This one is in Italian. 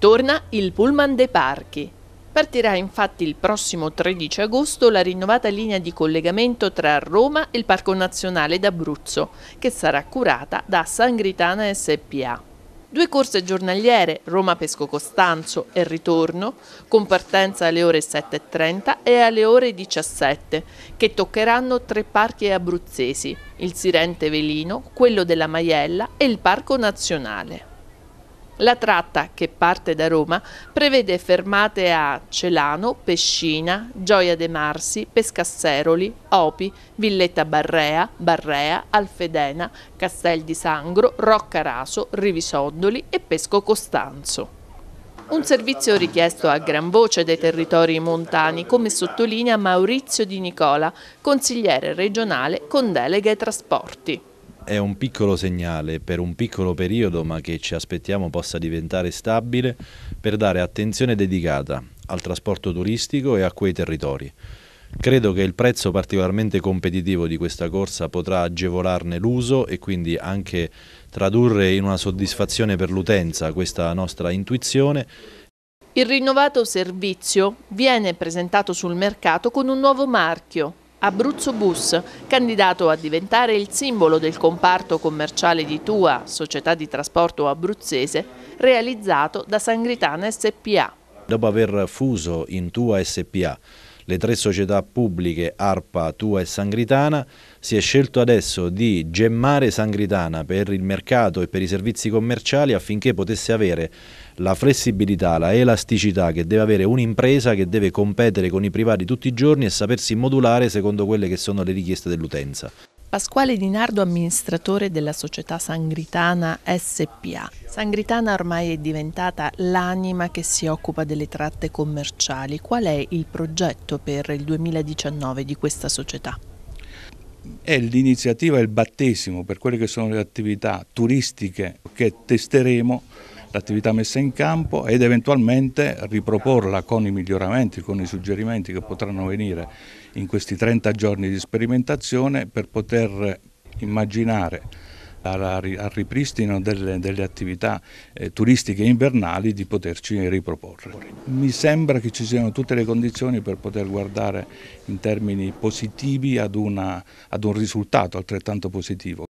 Torna il Pullman dei Parchi. Partirà infatti il prossimo 13 agosto la rinnovata linea di collegamento tra Roma e il Parco Nazionale d'Abruzzo, che sarà curata da Sangritana SPA. Due corse giornaliere, Roma-Pesco Costanzo e ritorno, con partenza alle ore 7.30 e alle ore 17, che toccheranno tre parchi abruzzesi, il Sirente Velino, quello della Maiella e il Parco Nazionale. La tratta, che parte da Roma, prevede fermate a Celano, Pescina, Gioia de Marsi, Pescasseroli, Opi, Villetta Barrea, Barrea, Alfedena, Castel di Sangro, Roccaraso, Rivisondoli e Pesco Costanzo. Un servizio richiesto a gran voce dai territori montani, come sottolinea Maurizio Di Nicola, consigliere regionale con delega ai trasporti è un piccolo segnale per un piccolo periodo ma che ci aspettiamo possa diventare stabile per dare attenzione dedicata al trasporto turistico e a quei territori. Credo che il prezzo particolarmente competitivo di questa corsa potrà agevolarne l'uso e quindi anche tradurre in una soddisfazione per l'utenza questa nostra intuizione. Il rinnovato servizio viene presentato sul mercato con un nuovo marchio, Abruzzo Bus, candidato a diventare il simbolo del comparto commerciale di Tua, società di trasporto abruzzese, realizzato da Sangritana SPA. Dopo aver fuso in Tua SPA le tre società pubbliche ARPA, Tua e Sangritana, si è scelto adesso di gemmare Sangritana per il mercato e per i servizi commerciali affinché potesse avere la flessibilità, la elasticità che deve avere un'impresa che deve competere con i privati tutti i giorni e sapersi modulare secondo quelle che sono le richieste dell'utenza. Pasquale Di Nardo, amministratore della società Sangritana SPA. Sangritana ormai è diventata l'anima che si occupa delle tratte commerciali. Qual è il progetto per il 2019 di questa società? È l'iniziativa, il battesimo per quelle che sono le attività turistiche che testeremo l'attività messa in campo ed eventualmente riproporla con i miglioramenti, con i suggerimenti che potranno venire in questi 30 giorni di sperimentazione per poter immaginare al ripristino delle, delle attività eh, turistiche invernali di poterci riproporre. Mi sembra che ci siano tutte le condizioni per poter guardare in termini positivi ad, una, ad un risultato altrettanto positivo.